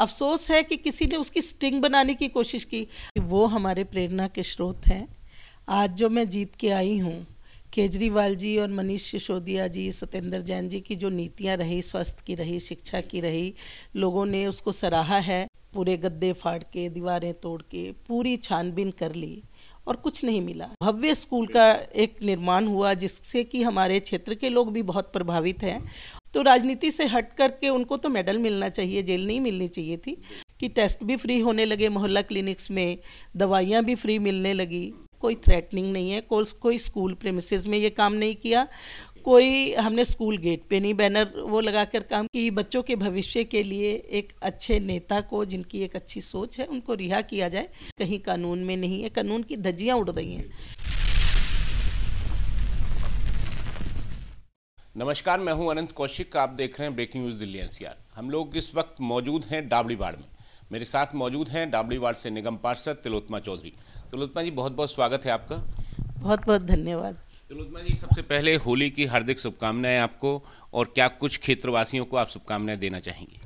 अफसोस है कि किसी ने उसकी स्टिंग बनाने की कोशिश की वो हमारे प्रेरणा के स्रोत हैं आज जो मैं जीत के आई हूँ केजरीवाल जी और मनीष सिसोदिया जी सत्येंद्र जैन जी की जो नीतियाँ रही स्वास्थ्य की रही शिक्षा की रही लोगों ने उसको सराहा है पूरे गद्दे फाड़ के दीवारें तोड़ के पूरी छानबीन कर ली और कुछ नहीं मिला भव्य स्कूल का एक निर्माण हुआ जिससे कि हमारे क्षेत्र के लोग भी बहुत प्रभावित हैं तो राजनीति से हट करके उनको तो मेडल मिलना चाहिए जेल नहीं मिलनी चाहिए थी कि टेस्ट भी फ्री होने लगे मोहल्ला क्लिनिक्स में दवाइयाँ भी फ्री मिलने लगी कोई थ्रेटनिंग नहीं है कोई कोई स्कूल प्रेमिसज में ये काम नहीं किया कोई हमने स्कूल गेट पे नहीं बैनर वो लगाकर काम की बच्चों के भविष्य के लिए एक अच्छे नेता को जिनकी एक अच्छी सोच है उनको रिहा किया जाए कहीं कानून में नहीं है कानून की धज्जियाँ उड़ रही हैं नमस्कार मैं हूं अनंत कौशिक आप देख रहे हैं ब्रेकिंग न्यूज दिल्ली एनसीआर हम लोग इस वक्त मौजूद हैं डाबड़ीवाड़ में मेरे साथ मौजूद हैं डाबड़ीवाड़ से निगम पार्षद तिलोत्मा चौधरी तिलोत्मा जी बहुत बहुत स्वागत है आपका बहुत बहुत धन्यवाद तिलोत्मा जी सबसे पहले होली की हार्दिक शुभकामनाएं आपको और क्या कुछ क्षेत्रवासियों को आप शुभकामनाएं देना चाहेंगी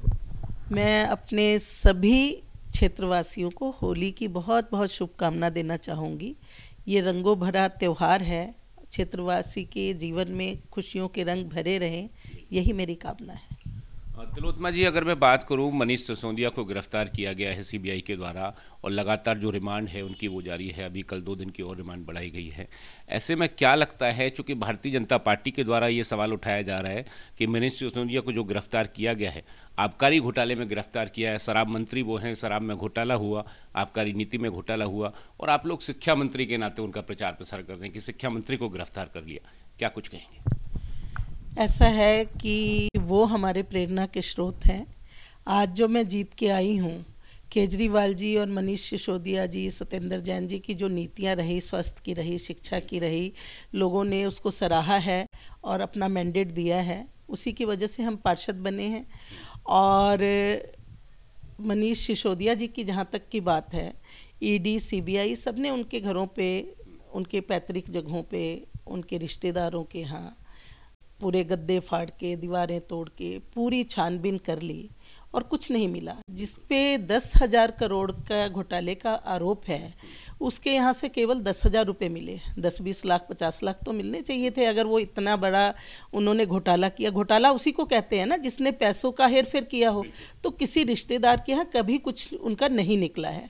मैं अपने सभी क्षेत्रवासियों को होली की बहुत बहुत शुभकामना देना चाहूँगी ये रंगों भरा त्यौहार है क्षेत्रवासी के जीवन में खुशियों के रंग भरे रहें यही मेरी कामना है तिलोत्मा जी अगर मैं बात करूं मनीष ससोदिया को गिरफ्तार किया गया है सीबीआई के द्वारा और लगातार जो रिमांड है उनकी वो जारी है अभी कल दो दिन की और रिमांड बढ़ाई गई है ऐसे में क्या लगता है चूँकि भारतीय जनता पार्टी के द्वारा ये सवाल उठाया जा रहा है कि मनीष सिसोदिया को जो गिरफ्तार किया गया है आबकारी घोटाले में गिरफ्तार किया है शराब मंत्री वो हैं शराब में घोटाला हुआ आबकारी नीति में घोटाला हुआ और आप लोग शिक्षा मंत्री के नाते उनका प्रचार प्रसार कर रहे हैं कि शिक्षा मंत्री को गिरफ्तार कर लिया क्या कुछ कहेंगे ऐसा है कि वो हमारे प्रेरणा के स्रोत हैं आज जो मैं जीत के आई हूँ केजरीवाल जी और मनीष सिसोदिया जी सत्येंद्र जैन जी की जो नीतियाँ रही स्वास्थ्य की रही शिक्षा की रही लोगों ने उसको सराहा है और अपना मैंडेट दिया है उसी की वजह से हम पार्षद बने हैं और मनीष सिसोदिया जी की जहाँ तक की बात है ईडी e सीबीआई सब ने उनके घरों पे उनके पैतृक जगहों पे उनके रिश्तेदारों के यहाँ पूरे गद्दे फाड़ के दीवारें तोड़ के पूरी छानबीन कर ली और कुछ नहीं मिला जिस पे दस हज़ार करोड़ का घोटाले का आरोप है उसके यहाँ से केवल दस हज़ार रुपये मिले दस बीस लाख पचास लाख तो मिलने चाहिए थे अगर वो इतना बड़ा उन्होंने घोटाला किया घोटाला उसी को कहते हैं ना जिसने पैसों का हेर फेर किया हो तो किसी रिश्तेदार के यहाँ कभी कुछ उनका नहीं निकला है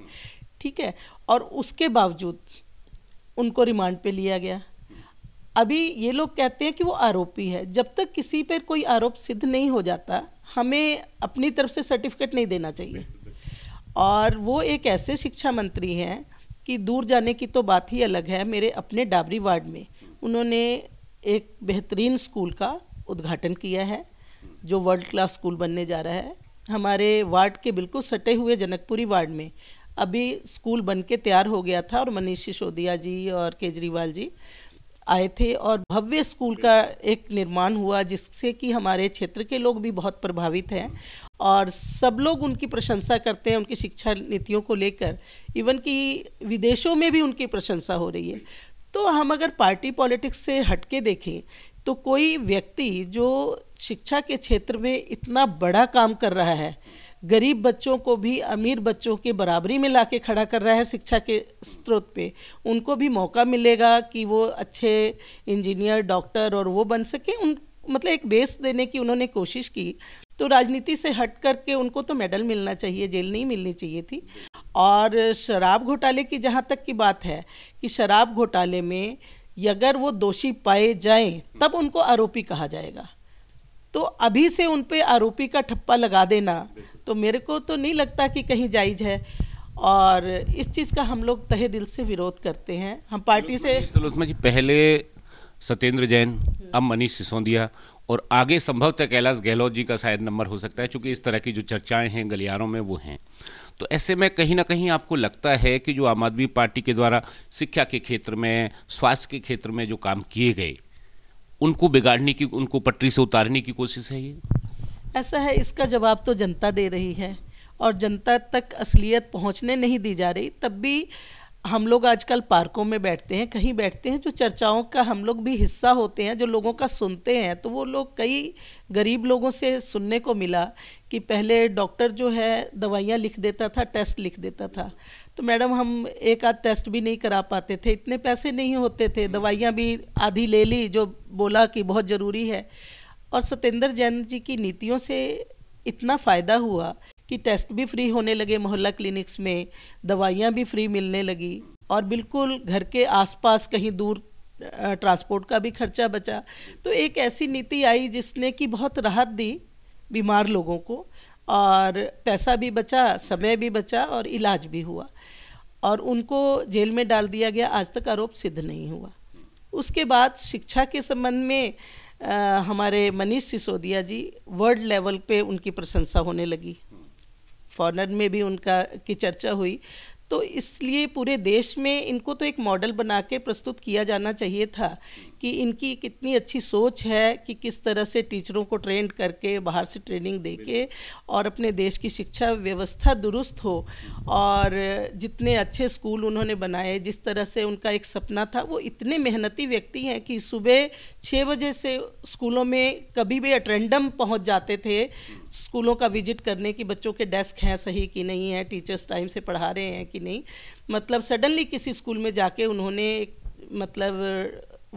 ठीक है और उसके बावजूद उनको रिमांड पे लिया गया अभी ये लोग कहते हैं कि वो आरोपी है जब तक किसी पर कोई आरोप सिद्ध नहीं हो जाता हमें अपनी तरफ से सर्टिफिकेट नहीं देना चाहिए और वो एक ऐसे शिक्षा मंत्री हैं कि दूर जाने की तो बात ही अलग है मेरे अपने डाबरी वार्ड में उन्होंने एक बेहतरीन स्कूल का उद्घाटन किया है जो वर्ल्ड क्लास स्कूल बनने जा रहा है हमारे वार्ड के बिल्कुल सटे हुए जनकपुरी वार्ड में अभी स्कूल बन के तैयार हो गया था और मनीष सिसोदिया जी और केजरीवाल जी आए थे और भव्य स्कूल का एक निर्माण हुआ जिससे कि हमारे क्षेत्र के लोग भी बहुत प्रभावित हैं और सब लोग उनकी प्रशंसा करते हैं उनकी शिक्षा नीतियों को लेकर इवन कि विदेशों में भी उनकी प्रशंसा हो रही है तो हम अगर पार्टी पॉलिटिक्स से हटके देखें तो कोई व्यक्ति जो शिक्षा के क्षेत्र में इतना बड़ा काम कर रहा है गरीब बच्चों को भी अमीर बच्चों के बराबरी में ला के खड़ा कर रहा है शिक्षा के स्रोत पे उनको भी मौका मिलेगा कि वो अच्छे इंजीनियर डॉक्टर और वो बन सके उन मतलब एक बेस देने की उन्होंने कोशिश की तो राजनीति से हट करके उनको तो मेडल मिलना चाहिए जेल नहीं मिलनी चाहिए थी और शराब घोटाले की जहाँ तक की बात है कि शराब घोटाले में अगर वो दोषी पाए जाएं तब उनको आरोपी कहा जाएगा तो अभी से उन पर आरोपी का ठप्पा लगा देना तो मेरे को तो नहीं लगता कि कहीं जायज़ है और इस चीज़ का हम लोग तहे दिल से विरोध करते हैं हम पार्टी से तिलोत्मा जी पहले सत्येंद्र जैन हम्म। अब मनीष सिसोदिया और आगे संभवतः कैलाश गहलोत जी का शायद नंबर हो सकता है क्योंकि इस तरह की जो चर्चाएं हैं गलियारों में वो हैं तो ऐसे में कहीं ना कहीं आपको लगता है कि जो आम आदमी पार्टी के द्वारा शिक्षा के क्षेत्र में स्वास्थ्य के क्षेत्र में जो काम किए गए उनको बिगाड़ने की उनको पटरी से उतारने की कोशिश है ये ऐसा है इसका जवाब तो जनता दे रही है और जनता तक असलियत पहुंचने नहीं दी जा रही तब भी हम लोग आजकल पार्कों में बैठते हैं कहीं बैठते हैं जो चर्चाओं का हम लोग भी हिस्सा होते हैं जो लोगों का सुनते हैं तो वो लोग कई गरीब लोगों से सुनने को मिला कि पहले डॉक्टर जो है दवाइयाँ लिख देता था टेस्ट लिख देता था तो मैडम हम एक आध टेस्ट भी नहीं करा पाते थे इतने पैसे नहीं होते थे दवाइयाँ भी आधी ले ली जो बोला कि बहुत ज़रूरी है और सत्येंद्र जैन जी की नीतियों से इतना फ़ायदा हुआ कि टेस्ट भी फ्री होने लगे मोहल्ला क्लिनिक्स में दवाइयाँ भी फ्री मिलने लगी और बिल्कुल घर के आसपास कहीं दूर ट्रांसपोर्ट का भी खर्चा बचा तो एक ऐसी नीति आई जिसने कि बहुत राहत दी बीमार लोगों को और पैसा भी बचा समय भी बचा और इलाज भी हुआ और उनको जेल में डाल दिया गया आज तक आरोप सिद्ध नहीं हुआ उसके बाद शिक्षा के संबंध में हमारे मनीष सिसोदिया जी वर्ल्ड लेवल पे उनकी प्रशंसा होने लगी फॉरनर में भी उनका की चर्चा हुई तो इसलिए पूरे देश में इनको तो एक मॉडल बना के प्रस्तुत किया जाना चाहिए था कि इनकी कितनी अच्छी सोच है कि किस तरह से टीचरों को ट्रेन करके बाहर से ट्रेनिंग दे के और अपने देश की शिक्षा व्यवस्था दुरुस्त हो और जितने अच्छे स्कूल उन्होंने बनाए जिस तरह से उनका एक सपना था वो इतने मेहनती व्यक्ति हैं कि सुबह छः बजे से स्कूलों में कभी भी अटेंडम पहुंच जाते थे स्कूलों का विजिट करने की बच्चों के डेस्क हैं सही कि नहीं है टीचर्स टाइम से पढ़ा रहे हैं कि नहीं मतलब सडनली किसी स्कूल में जाके उन्होंने एक मतलब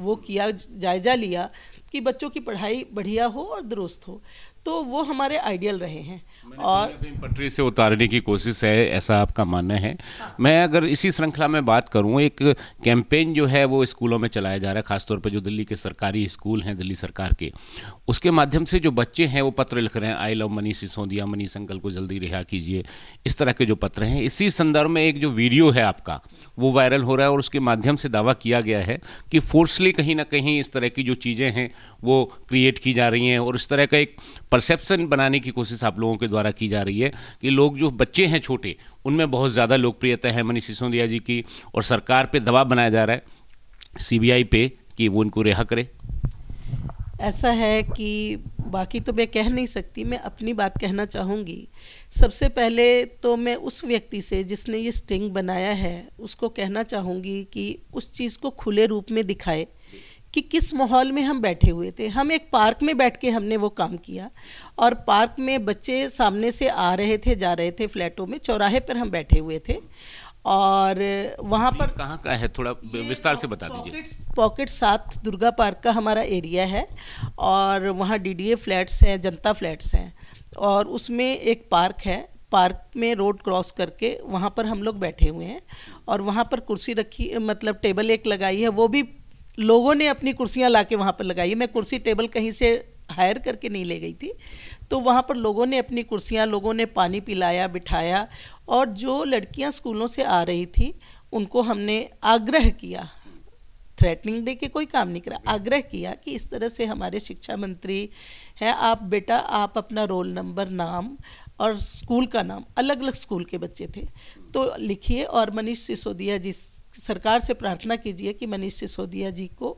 वो किया जायज़ा लिया कि बच्चों की पढ़ाई बढ़िया हो और दुरुस्त हो तो वो हमारे आइडियल रहे हैं और पटरी से उतारने की कोशिश है ऐसा आपका मानना है हाँ। मैं अगर इसी श्रृंखला में बात करूं एक कैंपेन जो है वो स्कूलों में चलाया जा रहा है खासतौर पर जो दिल्ली के सरकारी स्कूल हैं दिल्ली सरकार के उसके माध्यम से जो बच्चे हैं वो पत्र लिख रहे हैं आई लव मनी सिसोदिया मनी संकल को जल्दी रिहा कीजिए इस तरह के जो पत्र हैं इसी संदर्भ में एक जो वीडियो है आपका वो वायरल हो रहा है और उसके माध्यम से दावा किया गया है कि फोर्सली कहीं ना कहीं इस तरह की जो चीज़ें हैं वो क्रिएट की जा रही हैं और इस तरह का एक परसेप्शन बनाने की कोशिश आप लोगों के द्वारा की जा रही है कि लोग जो बच्चे हैं छोटे उनमें बहुत ज़्यादा लोकप्रियता है मनीष सिसोदिया जी की और सरकार पर दबाव बनाया जा रहा है सीबीआई पे कि वो उनको रिहा करे ऐसा है कि बाकी तो मैं कह नहीं सकती मैं अपनी बात कहना चाहूँगी सबसे पहले तो मैं उस व्यक्ति से जिसने ये स्टिंग बनाया है उसको कहना चाहूँगी कि उस चीज़ को खुले रूप में दिखाए कि किस माहौल में हम बैठे हुए थे हम एक पार्क में बैठ के हमने वो काम किया और पार्क में बच्चे सामने से आ रहे थे जा रहे थे फ्लैटों में चौराहे पर हम बैठे हुए थे और वहाँ पर कहाँ का है थोड़ा विस्तार से तो बता दीजिए पॉकेट सात दुर्गा पार्क का हमारा एरिया है और वहाँ डीडीए फ्लैट्स हैं जनता फ्लैट्स हैं और उसमें एक पार्क है पार्क में रोड क्रॉस करके वहाँ पर हम लोग बैठे हुए हैं और वहाँ पर कुर्सी रखी मतलब टेबल एक लगाई है वो भी लोगों ने अपनी कुर्सियाँ ला के वहाँ पर लगाई मैं कुर्सी टेबल कहीं से हायर करके नहीं ले गई थी तो वहाँ पर लोगों ने अपनी कुर्सियाँ लोगों ने पानी पिलाया बिठाया और जो लड़कियाँ स्कूलों से आ रही थी उनको हमने आग्रह किया थ्रेटनिंग दे के कोई काम नहीं करा आग्रह किया कि इस तरह से हमारे शिक्षा मंत्री हैं आप बेटा आप अपना रोल नंबर नाम और स्कूल का नाम अलग अलग स्कूल के बच्चे थे तो लिखिए और मनीष सिसोदिया जी सरकार से प्रार्थना कीजिए कि मनीष सिसोदिया जी को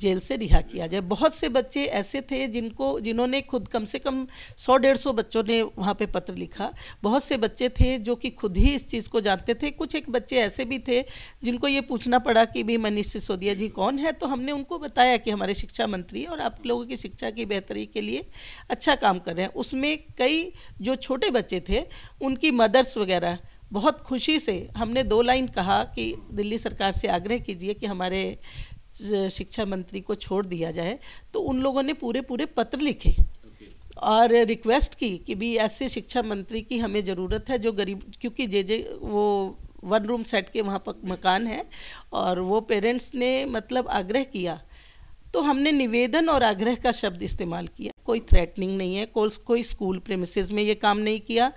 जेल से रिहा किया जाए बहुत से बच्चे ऐसे थे जिनको जिन्होंने खुद कम से कम सौ डेढ़ सौ बच्चों ने वहाँ पे पत्र लिखा बहुत से बच्चे थे जो कि खुद ही इस चीज़ को जानते थे कुछ एक बच्चे ऐसे भी थे जिनको ये पूछना पड़ा कि भाई मनीष सिसोदिया जी कौन है तो हमने उनको बताया कि हमारे शिक्षा मंत्री और आप लोगों की शिक्षा की बेहतरी के लिए अच्छा काम कर रहे हैं उसमें कई जो छोटे बच्चे थे उनकी मदर्स वगैरह बहुत खुशी से हमने दो लाइन कहा कि दिल्ली सरकार से आग्रह कीजिए कि हमारे शिक्षा मंत्री को छोड़ दिया जाए तो उन लोगों ने पूरे पूरे पत्र लिखे और रिक्वेस्ट की कि भी ऐसे शिक्षा मंत्री की हमें ज़रूरत है जो गरीब क्योंकि जे जे वो वन रूम सेट के वहाँ पर मकान है और वो पेरेंट्स ने मतलब आग्रह किया तो हमने निवेदन और आग्रह का शब्द इस्तेमाल किया कोई थ्रेटनिंग नहीं है कोई स्कूल प्रेमिस में ये काम नहीं किया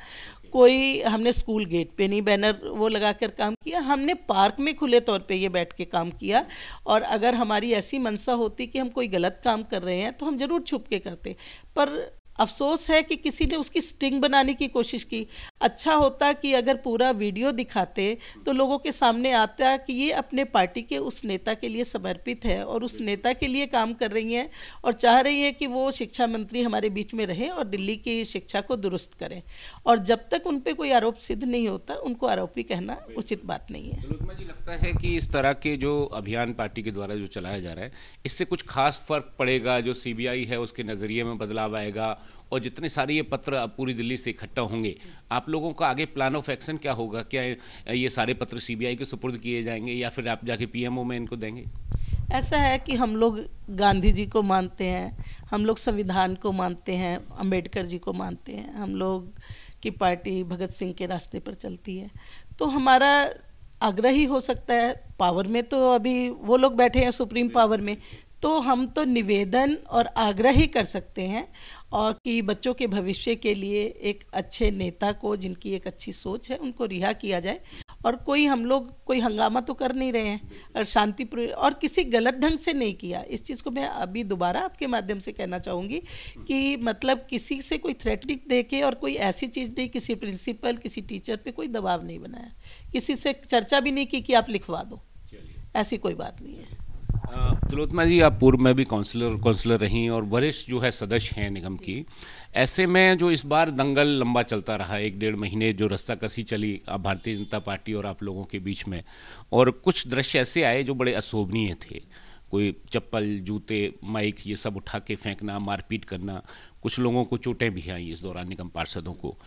कोई हमने स्कूल गेट पे नहीं बैनर वो लगा कर काम किया हमने पार्क में खुले तौर पे ये बैठ के काम किया और अगर हमारी ऐसी मनसा होती कि हम कोई गलत काम कर रहे हैं तो हम ज़रूर छुप के करते पर अफसोस है कि किसी ने उसकी स्टिंग बनाने की कोशिश की अच्छा होता कि अगर पूरा वीडियो दिखाते तो लोगों के सामने आता कि ये अपने पार्टी के उस नेता के लिए समर्पित है और उस नेता के लिए काम कर रही हैं और चाह रही हैं कि वो शिक्षा मंत्री हमारे बीच में रहें और दिल्ली की शिक्षा को दुरुस्त करें और जब तक उन पर कोई आरोप सिद्ध नहीं होता उनको आरोपी कहना उचित बात नहीं है तो लगता है कि इस तरह के जो अभियान पार्टी के द्वारा जो चलाया जा रहा है इससे कुछ खास फर्क पड़ेगा जो सीबीआई है उसके नज़रिए में बदलाव आएगा और जितने सारे ये पत्र अब पूरी दिल्ली से इकट्ठा होंगे आप लोगों का आगे प्लान ऑफ एक्शन क्या होगा क्या ये सारे पत्र सीबीआई के सुपुर्द किए जाएंगे या फिर आप जाके पीएमओ में इनको देंगे ऐसा है कि हम लोग गांधी जी को मानते हैं हम लोग संविधान को मानते हैं अम्बेडकर जी को मानते हैं हम लोग की पार्टी भगत सिंह के रास्ते पर चलती है तो हमारा आग्रह ही हो सकता है पावर में तो अभी वो लोग बैठे हैं सुप्रीम पावर में तो हम तो निवेदन और आग्रह ही कर सकते हैं और कि बच्चों के भविष्य के लिए एक अच्छे नेता को जिनकी एक अच्छी सोच है उनको रिहा किया जाए और कोई हम लोग कोई हंगामा तो कर नहीं रहे हैं और शांति और किसी गलत ढंग से नहीं किया इस चीज़ को मैं अभी दोबारा आपके माध्यम से कहना चाहूँगी कि मतलब किसी से कोई दे के और कोई ऐसी चीज़ नहीं किसी प्रिंसिपल किसी टीचर पे कोई दबाव नहीं बनाया किसी से चर्चा भी नहीं की कि आप लिखवा दो ऐसी कोई बात नहीं है तिलोत्मा जी आप पूर्व में भी काउंसलर काउंसलर रहीं और वरिष्ठ जो है सदस्य हैं निगम की ऐसे में जो इस बार दंगल लंबा चलता रहा एक डेढ़ महीने जो रस्ता कसी चली भारतीय जनता पार्टी और आप लोगों के बीच में और कुछ दृश्य ऐसे आए जो बड़े अशोभनीय थे कोई चप्पल जूते माइक ये सब उठा के फेंकना मारपीट करना कुछ लोगों को चोटें भी आई इस दौरान निगम पार्षदों को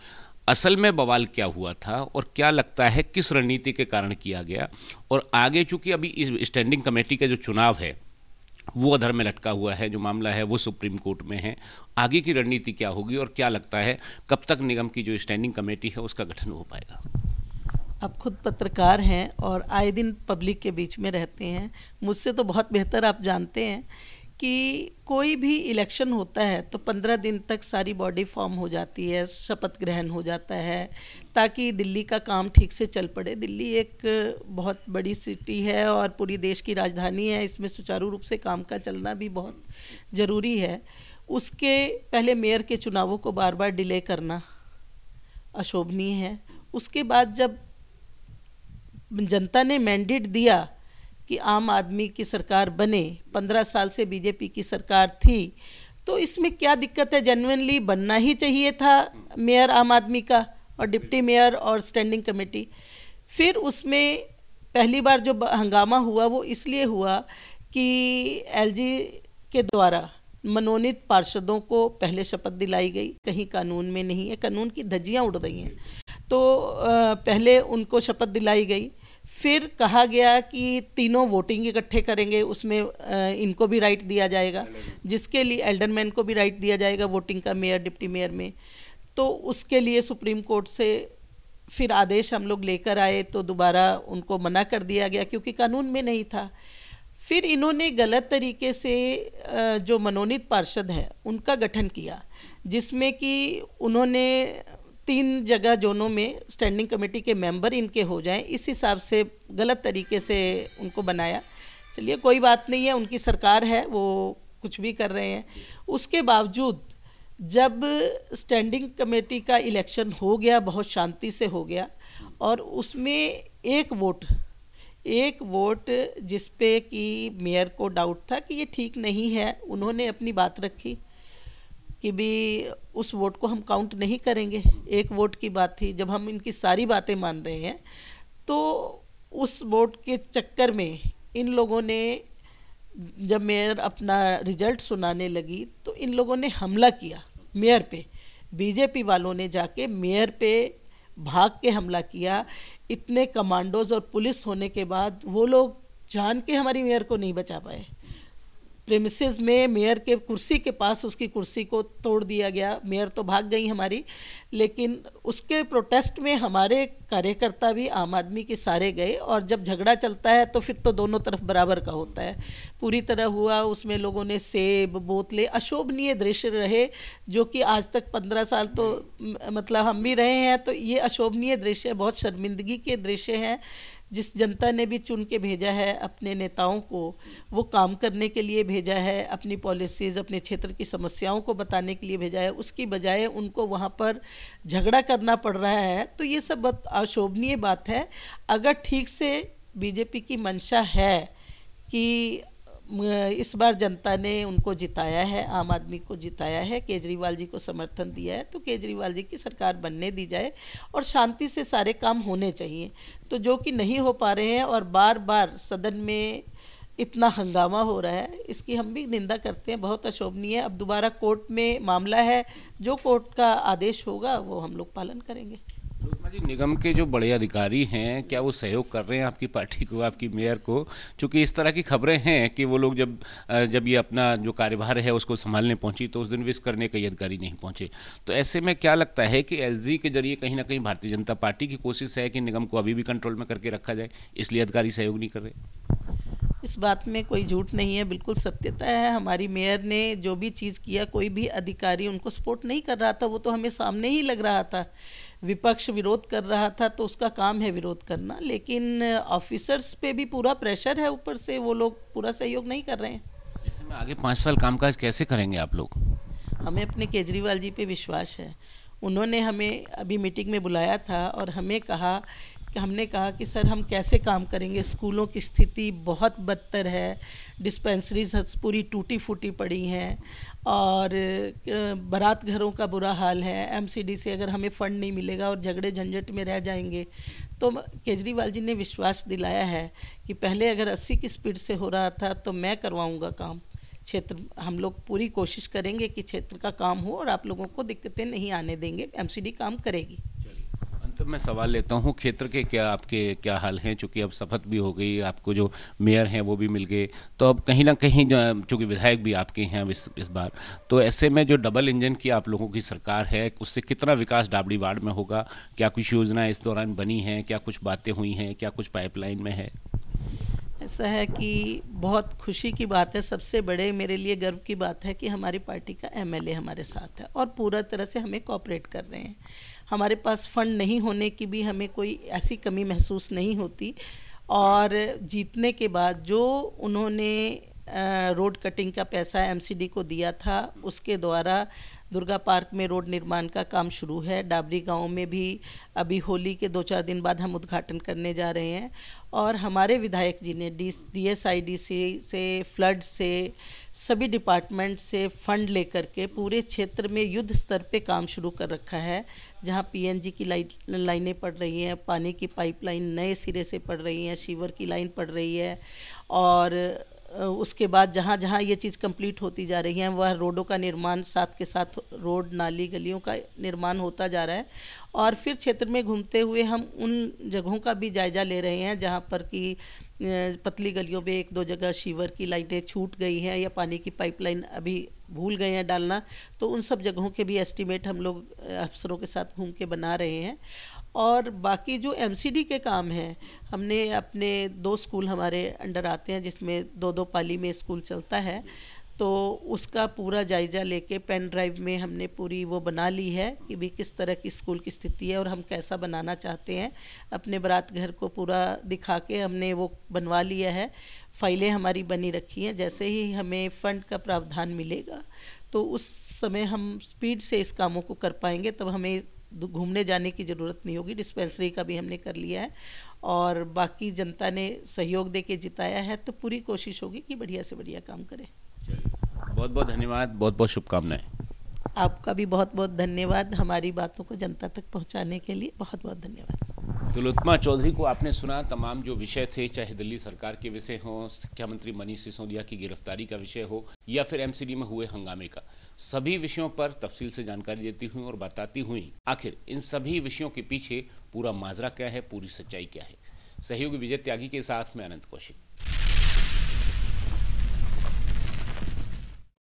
असल में बवाल क्या हुआ था और क्या लगता है किस रणनीति के कारण किया गया और आगे चूंकि अभी इस स्टैंडिंग कमेटी का जो चुनाव है वो अधर में लटका हुआ है जो मामला है वो सुप्रीम कोर्ट में है आगे की रणनीति क्या होगी और क्या लगता है कब तक निगम की जो स्टैंडिंग कमेटी है उसका गठन हो पाएगा आप खुद पत्रकार हैं और आए दिन पब्लिक के बीच में रहते हैं मुझसे तो बहुत बेहतर आप जानते हैं कि कोई भी इलेक्शन होता है तो पंद्रह दिन तक सारी बॉडी फॉर्म हो जाती है शपथ ग्रहण हो जाता है ताकि दिल्ली का काम ठीक से चल पड़े दिल्ली एक बहुत बड़ी सिटी है और पूरी देश की राजधानी है इसमें सुचारू रूप से काम का चलना भी बहुत ज़रूरी है उसके पहले मेयर के चुनावों को बार बार डिले करना अशोभनीय है उसके बाद जब जनता ने मैंडेट दिया कि आम आदमी की सरकार बने पंद्रह साल से बीजेपी की सरकार थी तो इसमें क्या दिक्कत है जेनविनली बनना ही चाहिए था मेयर आम आदमी का और डिप्टी मेयर और स्टैंडिंग कमेटी फिर उसमें पहली बार जो हंगामा हुआ वो इसलिए हुआ कि एलजी के द्वारा मनोनीत पार्षदों को पहले शपथ दिलाई गई कहीं कानून में नहीं है कानून की धज्जियाँ उड़ रही हैं तो पहले उनको शपथ दिलाई गई फिर कहा गया कि तीनों वोटिंग इकट्ठे करेंगे उसमें इनको भी राइट दिया जाएगा जिसके लिए एल्डरमैन को भी राइट दिया जाएगा वोटिंग का मेयर डिप्टी मेयर में तो उसके लिए सुप्रीम कोर्ट से फिर आदेश हम लोग लेकर आए तो दोबारा उनको मना कर दिया गया क्योंकि कानून में नहीं था फिर इन्होंने गलत तरीके से जो मनोनीत पार्षद हैं उनका गठन किया जिसमें कि उन्होंने तीन जगह जोनों में स्टैंडिंग कमेटी के मेंबर इनके हो जाएं इस हिसाब से गलत तरीके से उनको बनाया चलिए कोई बात नहीं है उनकी सरकार है वो कुछ भी कर रहे हैं उसके बावजूद जब स्टैंडिंग कमेटी का इलेक्शन हो गया बहुत शांति से हो गया और उसमें एक वोट एक वोट जिस कि मेयर को डाउट था कि ये ठीक नहीं है उन्होंने अपनी बात रखी कि भी उस वोट को हम काउंट नहीं करेंगे एक वोट की बात थी जब हम इनकी सारी बातें मान रहे हैं तो उस वोट के चक्कर में इन लोगों ने जब मेयर अपना रिजल्ट सुनाने लगी तो इन लोगों ने हमला किया मेयर पे बीजेपी वालों ने जाके मेयर पे भाग के हमला किया इतने कमांडोज और पुलिस होने के बाद वो लोग जान के हमारी मेयर को नहीं बचा पाए प्रेमिसेस में मेयर के कुर्सी के पास उसकी कुर्सी को तोड़ दिया गया मेयर तो भाग गई हमारी लेकिन उसके प्रोटेस्ट में हमारे कार्यकर्ता भी आम आदमी के सारे गए और जब झगड़ा चलता है तो फिर तो दोनों तरफ बराबर का होता है पूरी तरह हुआ उसमें लोगों ने सेब बोतलें अशोभनीय दृश्य रहे जो कि आज तक पंद्रह साल तो मतलब हम भी रहे हैं तो ये अशोभनीय दृश्य बहुत शर्मिंदगी के दृश्य हैं जिस जनता ने भी चुन के भेजा है अपने नेताओं को वो काम करने के लिए भेजा है अपनी पॉलिसीज़ अपने क्षेत्र की समस्याओं को बताने के लिए भेजा है उसकी बजाय उनको वहाँ पर झगड़ा करना पड़ रहा है तो ये सब बहुत अशोभनीय बात है अगर ठीक से बीजेपी की मंशा है कि इस बार जनता ने उनको जिताया है आम आदमी को जिताया है केजरीवाल जी को समर्थन दिया है तो केजरीवाल जी की सरकार बनने दी जाए और शांति से सारे काम होने चाहिए तो जो कि नहीं हो पा रहे हैं और बार बार सदन में इतना हंगामा हो रहा है इसकी हम भी निंदा करते हैं बहुत अशोभनीय है अब दोबारा कोर्ट में मामला है जो कोर्ट का आदेश होगा वो हम लोग पालन करेंगे जी निगम के जो बड़े अधिकारी हैं क्या वो सहयोग कर रहे हैं आपकी पार्टी को आपकी मेयर को क्योंकि इस तरह की खबरें हैं कि वो लोग जब जब ये अपना जो कार्यभार है उसको संभालने पहुंची तो उस दिन विश करने कई अधिकारी नहीं पहुंचे तो ऐसे में क्या लगता है कि एलजी के जरिए कहीं ना कहीं भारतीय जनता पार्टी की कोशिश है कि निगम को अभी भी कंट्रोल में करके रखा जाए इसलिए अधिकारी सहयोग नहीं कर रहे इस बात में कोई झूठ नहीं है बिल्कुल सत्यता है हमारी मेयर ने जो भी चीज़ किया कोई भी अधिकारी उनको सपोर्ट नहीं कर रहा था वो तो हमें सामने ही लग रहा था विपक्ष विरोध कर रहा था तो उसका काम है विरोध करना लेकिन ऑफिसर्स पे भी पूरा प्रेशर है ऊपर से वो लोग पूरा सहयोग नहीं कर रहे हैं जैसे आगे पाँच साल कामकाज कैसे करेंगे आप लोग हमें अपने केजरीवाल जी पे विश्वास है उन्होंने हमें अभी मीटिंग में बुलाया था और हमें कहा कि हमने कहा कि सर हम कैसे काम करेंगे स्कूलों की स्थिति बहुत बदतर है डिस्पेंसरीज पूरी टूटी फूटी पड़ी हैं और बारात घरों का बुरा हाल है एमसीडी से अगर हमें फ़ंड नहीं मिलेगा और झगड़े झंझट में रह जाएंगे तो केजरीवाल जी ने विश्वास दिलाया है कि पहले अगर 80 की स्पीड से हो रहा था तो मैं करवाऊंगा काम क्षेत्र हम लोग पूरी कोशिश करेंगे कि क्षेत्र का काम हो और आप लोगों को दिक्कतें नहीं आने देंगे एमसीडी काम करेगी तो मैं सवाल लेता हूँ क्षेत्र के क्या आपके क्या हाल हैं चूँकि अब शपथ भी हो गई आपको जो मेयर हैं वो भी मिल गए तो अब कहीं ना कहीं चूँकि विधायक भी आपके हैं इस इस बार तो ऐसे में जो डबल इंजन की आप लोगों की सरकार है उससे कितना विकास डाबड़ी वार्ड में होगा क्या कुछ योजनाएं इस दौरान बनी हैं क्या कुछ बातें हुई हैं क्या कुछ पाइपलाइन में है ऐसा है कि बहुत खुशी की बात है सबसे बड़े मेरे लिए गर्व की बात है कि हमारी पार्टी का एमएलए हमारे साथ है और पूरा तरह से हमें कॉपरेट कर रहे हैं हमारे पास फ़ंड नहीं होने की भी हमें कोई ऐसी कमी महसूस नहीं होती और जीतने के बाद जो उन्होंने रोड कटिंग का पैसा एमसीडी को दिया था उसके द्वारा दुर्गा पार्क में रोड निर्माण का काम शुरू है डाबरी गांव में भी अभी होली के दो चार दिन बाद हम उद्घाटन करने जा रहे हैं और हमारे विधायक जी ने D D S I D C से फ्लड से सभी डिपार्टमेंट से फंड लेकर के पूरे क्षेत्र में युद्ध स्तर पे काम शुरू कर रखा है जहाँ पीएनजी की लाइट लाइनें पड़ रही हैं पानी की पाइपलाइन नए सिरे से पड़ रही हैं शिवर की लाइन पड़ रही है और उसके बाद जहाँ जहाँ ये चीज़ कंप्लीट होती जा रही है वह रोडों का निर्माण साथ के साथ रोड नाली गलियों का निर्माण होता जा रहा है और फिर क्षेत्र में घूमते हुए हम उन जगहों का भी जायज़ा ले रहे हैं जहाँ पर कि पतली गलियों में एक दो जगह शीवर की लाइटें छूट गई हैं या पानी की पाइपलाइन अभी भूल गए हैं डालना तो उन सब जगहों के भी एस्टिमेट हम लोग अफसरों के साथ घूम के बना रहे हैं और बाकी जो एमसीडी के काम हैं हमने अपने दो स्कूल हमारे अंडर आते हैं जिसमें दो दो पाली में स्कूल चलता है तो उसका पूरा जायज़ा लेके पेन ड्राइव में हमने पूरी वो बना ली है कि भी किस तरह की स्कूल की स्थिति है और हम कैसा बनाना चाहते हैं अपने बारात घर को पूरा दिखा के हमने वो बनवा लिया है फाइलें हमारी बनी रखी हैं जैसे ही हमें फ़ंड का प्रावधान मिलेगा तो उस समय हम स्पीड से इस कामों को कर पाएंगे तब हमें घूमने जाने की ज़रूरत नहीं होगी डिस्पेंसरी का भी हमने कर लिया है और बाकी जनता ने सहयोग दे के जिताया है तो पूरी कोशिश होगी कि बढ़िया से बढ़िया काम करें बहुत बहुत धन्यवाद बहुत बहुत शुभकामनाएं आपका भी बहुत बहुत धन्यवाद हमारी बातों को जनता तक पहुंचाने के लिए बहुत बहुत धन्यवाद दुलुत्मा तो चौधरी को आपने सुना तमाम जो विषय थे चाहे दिल्ली सरकार के विषय हो शिक्षा मंत्री मनीष सिसोदिया की गिरफ्तारी का विषय हो या फिर एमसीडी में हुए हंगामे का सभी विषयों पर तफसील से जानकारी देती हुई और बताती हुई आखिर इन सभी विषयों के पीछे पूरा माजरा क्या है पूरी सच्चाई क्या है सहयोगी विजय त्यागी के साथ में अनंत कौशिक